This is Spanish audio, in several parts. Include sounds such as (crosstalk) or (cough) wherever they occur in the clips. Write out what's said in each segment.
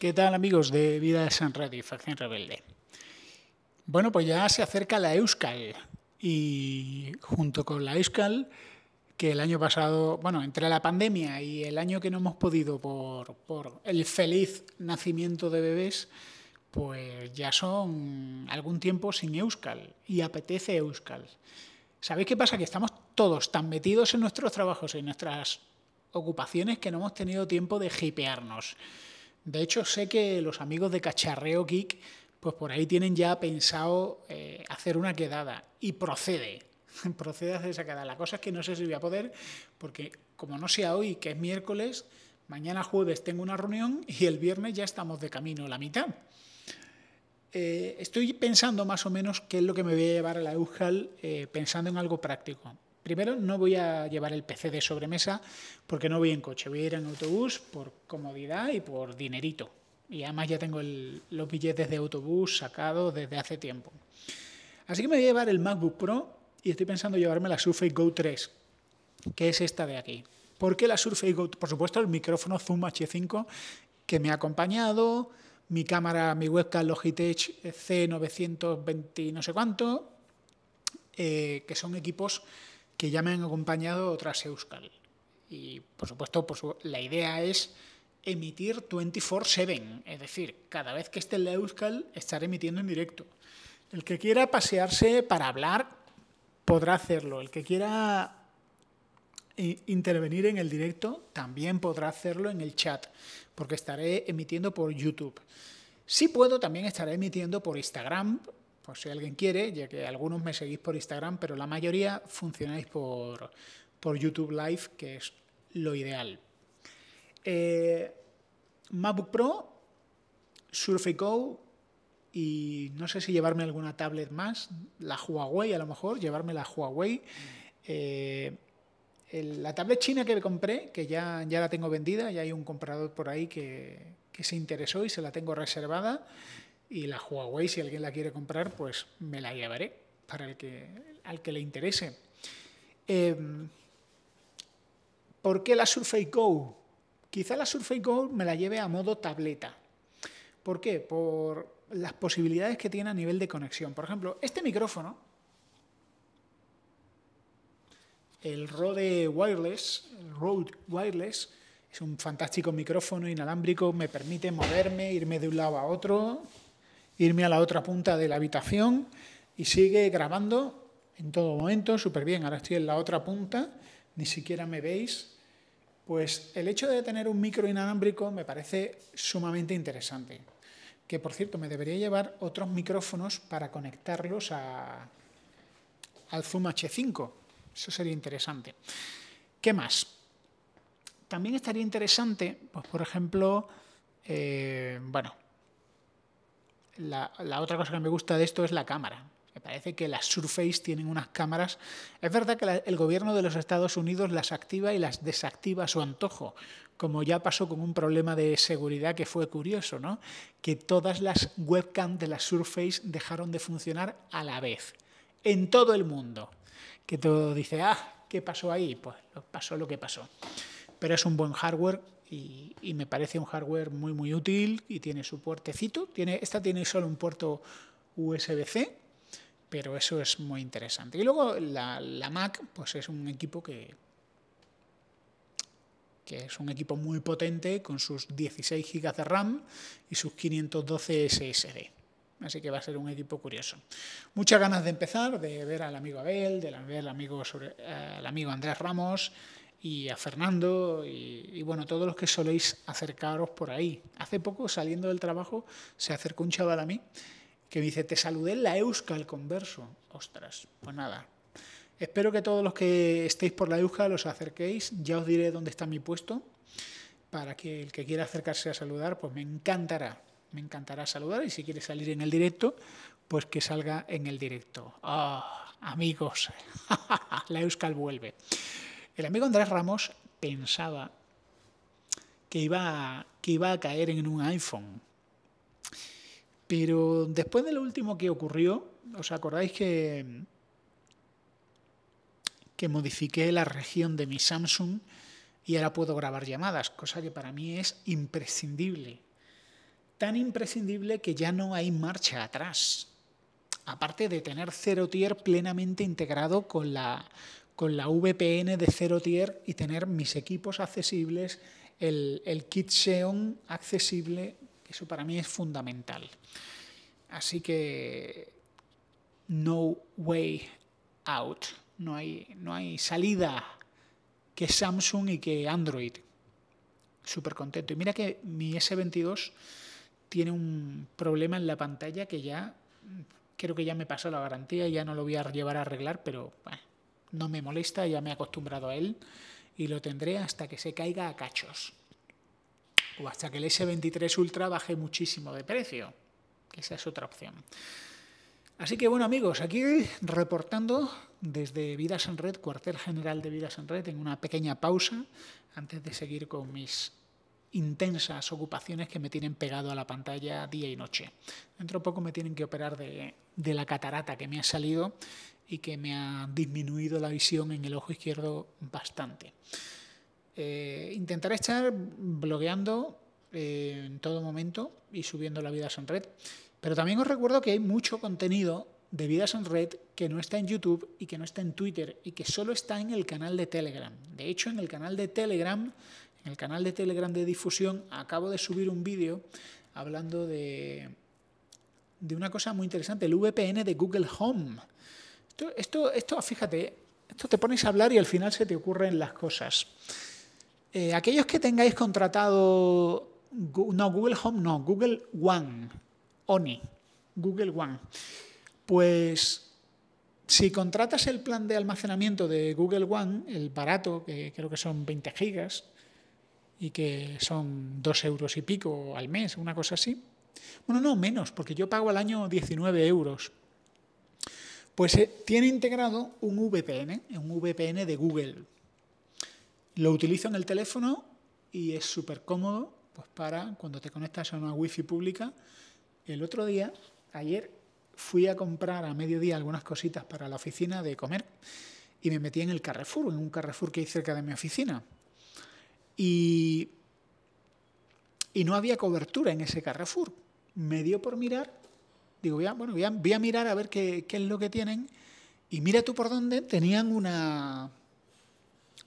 ¿Qué tal amigos de Vida San Radio y Facción Rebelde? Bueno, pues ya se acerca la Euskal y junto con la Euskal, que el año pasado, bueno, entre la pandemia y el año que no hemos podido por, por el feliz nacimiento de bebés, pues ya son algún tiempo sin Euskal y apetece Euskal. ¿Sabéis qué pasa? Que estamos todos tan metidos en nuestros trabajos y en nuestras ocupaciones que no hemos tenido tiempo de hipearnos. De hecho, sé que los amigos de Cacharreo Geek, pues por ahí tienen ya pensado eh, hacer una quedada y procede, (laughs) procede a hacer esa quedada. La cosa es que no sé si voy a poder, porque como no sea hoy, que es miércoles, mañana jueves tengo una reunión y el viernes ya estamos de camino la mitad. Eh, estoy pensando más o menos qué es lo que me voy a llevar a la EUJAL, eh, pensando en algo práctico. Primero, no voy a llevar el PC de sobremesa porque no voy en coche, voy a ir en autobús por comodidad y por dinerito. Y además ya tengo los billetes de autobús sacados desde hace tiempo. Así que me voy a llevar el MacBook Pro y estoy pensando llevarme la Surface Go 3, que es esta de aquí. ¿Por qué la Surface Go? Por supuesto, el micrófono Zoom H5 que me ha acompañado, mi cámara, mi webcam Logitech C920 no sé cuánto, eh, que son equipos que ya me han acompañado otras Euskal. Y por supuesto, la idea es emitir 24/7, es decir, cada vez que esté en la Euskal, estaré emitiendo en directo. El que quiera pasearse para hablar, podrá hacerlo. El que quiera eh, intervenir en el directo, también podrá hacerlo en el chat, porque estaré emitiendo por YouTube. Si puedo, también estaré emitiendo por Instagram si alguien quiere, ya que algunos me seguís por Instagram, pero la mayoría funcionáis por, YouTube Live, que es lo ideal. Eh, MacBook Pro, Surface Go y no sé si llevarme alguna tablet más, la Huawei a lo mejor, llevarme la Huawei. Eh, la tablet china que compré, que ya, ya la tengo vendida, ya hay un comprador por ahí que, que se interesó y se la tengo reservada. Y la Huawei, si alguien la quiere comprar, pues me la llevaré para el que, al que le interese. Em, ¿Por qué la Surface Go? Quizá la Surface Go me la lleve a modo tableta. ¿Por qué? Por las posibilidades que tiene a nivel de conexión. Por ejemplo, este micrófono, el Rode Wireless, el Rode Wireless, es un fantástico micrófono inalámbrico, me permite moverme, irme de un lado a otro, irme a la otra punta de la habitación y sigue grabando en todo momento, súper bien. Ahora estoy en la otra punta, ni siquiera me veis. Pues el hecho de tener un micro inalámbrico me parece sumamente interesante. Que por cierto, me debería llevar otros micrófonos para conectarlos a, al Zoom H5. Eso sería interesante. ¿Qué más? También estaría interesante, pues por ejemplo, eh, bueno, la, otra cosa que me gusta de esto es la cámara. Me parece que las Surface tienen unas cámaras. Es verdad que el gobierno de los Estados Unidos las activa y las desactiva a su antojo, como ya pasó con un problema de seguridad que fue curioso, ¿no? Que todas las webcams de las Surface dejaron de funcionar a la vez, en todo el mundo. Que todo dice, ah, ¿qué pasó ahí? Pues pasó lo que pasó pero es un buen hardware y, me parece un hardware muy muy útil y tiene su puertecito. Tiene, esta tiene solo un puerto USB-C, pero eso es muy interesante. Y luego la, Mac, pues es un equipo que que es un equipo muy potente con sus 16 GB de RAM y sus 512 SSD. Así que va a ser un equipo curioso. Muchas ganas de empezar, de ver al amigo Abel, de ver al amigo, al amigo Andrés Ramos, y a Fernando y, bueno, todos los que soléis acercaros por ahí. Hace poco, saliendo del trabajo, se acercó un chaval a mí que me dice, te saludé en la Euskal Converso. Ostras, pues nada. Espero que todos los que estéis por la Euskal los acerquéis. Ya os diré dónde está mi puesto para que el que quiera acercarse a saludar, pues me encantará. Me encantará saludar y si quiere salir en el directo, pues que salga en el directo. Ah, amigos, (laughs) la Euskal vuelve. El amigo Andrés Ramos pensaba que iba, a, que iba a caer en un iPhone. Pero después de lo último que ocurrió, ¿os acordáis que, que modifiqué la región de mi Samsung y ahora puedo grabar llamadas? Cosa que para mí es imprescindible. Tan imprescindible que ya no hay marcha atrás. Aparte de tener cero tier plenamente integrado con la, con la VPN de cero tier y tener mis equipos accesibles, el, el kit Xeon accesible, eso para mí es fundamental. Así que no way out, no hay, no hay salida que Samsung y que Android. Súper contento. Y mira que mi S22 tiene un problema en la pantalla que ya creo que ya me pasó la garantía y ya no lo voy a llevar a arreglar, pero bueno, no me molesta, ya me he acostumbrado a él y lo tendré hasta que se caiga a cachos. O hasta que el S23 Ultra baje muchísimo de precio. Que esa es otra opción. Así que bueno amigos, aquí reportando desde Vidas en Red, cuartel general de Vidas en Red, en una pequeña pausa antes de seguir con mis intensas ocupaciones que me tienen pegado a la pantalla día y noche. Dentro poco me tienen que operar de, de la catarata que me ha salido y que me ha disminuido la visión en el ojo izquierdo bastante. Eh, intentaré estar blogueando eh, en todo momento y subiendo la vida son red. Pero también os recuerdo que hay mucho contenido de vida en Red que no está en YouTube y que no está en Twitter y que solo está en el canal de Telegram. De hecho, en el canal de Telegram, en el canal de Telegram de difusión, acabo de subir un vídeo hablando de, de una cosa muy interesante, el VPN de Google Home. Esto, esto, fíjate, esto te pones a hablar y al final se te ocurren las cosas. Eh, aquellos que tengáis contratado, no, Google Home, no, Google One, ONI, Google One, pues si contratas el plan de almacenamiento de Google One, el barato, que creo que son 20 gigas y que son dos euros y pico al mes, una cosa así. Bueno, no, menos, porque yo pago al año 19 euros. Pues eh, tiene integrado un VPN, un VPN de Google. Lo utilizo en el teléfono y es súper cómodo pues para cuando te conectas a una wifi pública. El otro día, ayer, fui a comprar a mediodía algunas cositas para la oficina de comer y me metí en el Carrefour, en un Carrefour que hay cerca de mi oficina. Y, y no había cobertura en ese Carrefour. Me dio por mirar Digo, voy a, bueno, mirar a ver qué, es lo que tienen. Y mira tú por dónde tenían una,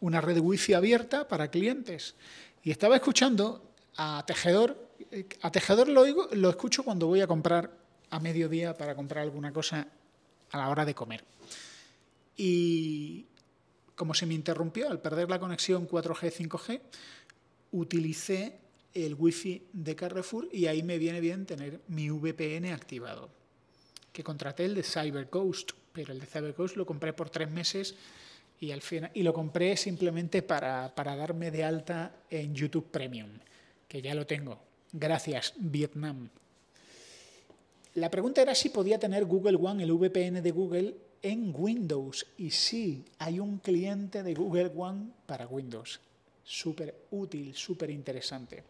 una red wifi abierta para clientes. Y estaba escuchando a Tejedor. Eh, a Tejedor lo, lo escucho cuando voy a comprar a mediodía para comprar alguna cosa a la hora de comer. Y como se me interrumpió al perder la conexión 4G, 5G, utilicé el wifi de Carrefour y ahí me viene bien tener mi VPN activado. Que contraté el de CyberGhost, pero el de CyberGhost lo compré por tres meses y, al y lo compré simplemente para, para darme de alta en YouTube Premium, que ya lo tengo. Gracias, Vietnam. La pregunta era si podía tener Google One, el VPN de Google, en Windows. Y sí, hay un cliente de Google One para Windows. Súper útil, súper interesante.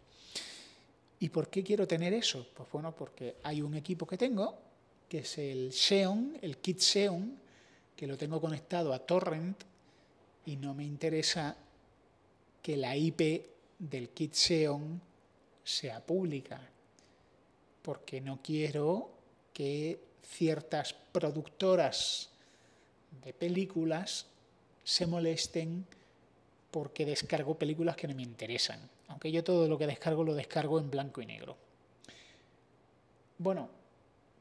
¿Y por qué quiero tener eso? Pues bueno, porque hay un equipo que tengo, que es el Xeon, el kit Xeon, que lo tengo conectado a Torrent y no me interesa que la IP del kit Xeon sea pública, porque no quiero que ciertas productoras de películas se molesten porque descargo películas que no me interesan. Aunque yo todo lo que descargo lo descargo en blanco y negro. Bueno,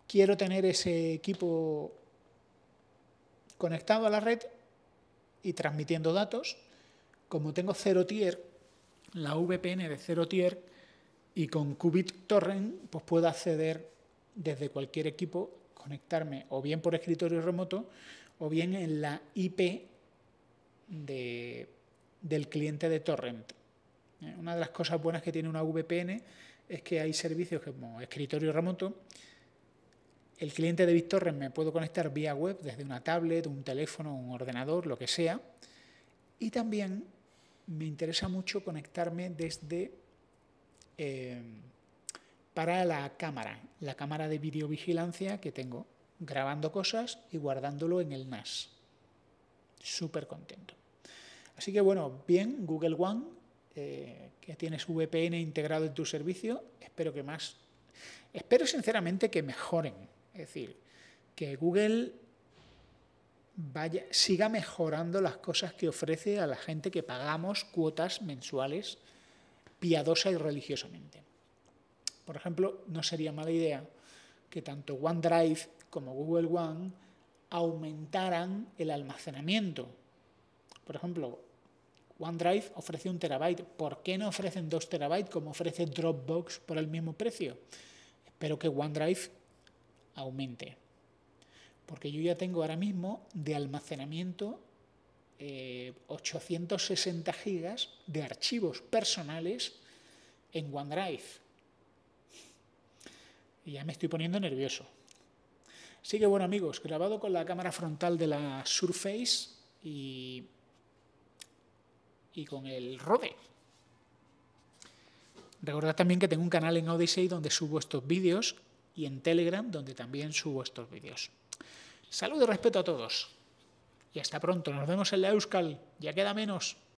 quiero tener ese equipo conectado a la red y transmitiendo datos. Como tengo cero tier, la VPN de cero tier y con Qubit Torrent, pues puedo acceder desde cualquier equipo, conectarme o bien por escritorio remoto o bien en la IP del cliente de Torrent. Una de las cosas buenas que tiene una VPN es que hay servicios como escritorio remoto. El cliente de BitTorrent me puedo conectar vía web desde una tablet, un teléfono, un ordenador, lo que sea. Y también me interesa mucho conectarme desde eh, para la cámara, la cámara de videovigilancia que tengo, grabando cosas y guardándolo en el NAS. Súper contento. Así que bueno, bien, Google One eh, que tienes VPN integrado en tu servicio, espero que más, espero sinceramente que mejoren, es decir, que Google vaya, siga mejorando las cosas que ofrece a la gente que pagamos cuotas mensuales piadosa y religiosamente. Por ejemplo, no sería mala idea que tanto OneDrive como Google One aumentaran el almacenamiento. Por ejemplo, OneDrive ofrece un terabyte. ¿Por qué no ofrecen dos terabytes como ofrece Dropbox por el mismo precio? Espero que OneDrive aumente. Porque yo ya tengo ahora mismo de almacenamiento 860 eh, gigas de archivos personales en OneDrive. Y ya me estoy poniendo nervioso. Así que bueno amigos, grabado con la cámara frontal de la Surface y y con el Rode. Recordad también que tengo un canal en Odyssey donde subo estos vídeos y en Telegram donde también subo estos vídeos. Salud y respeto a todos. Y hasta pronto, nos vemos en la Euskal, ya queda menos.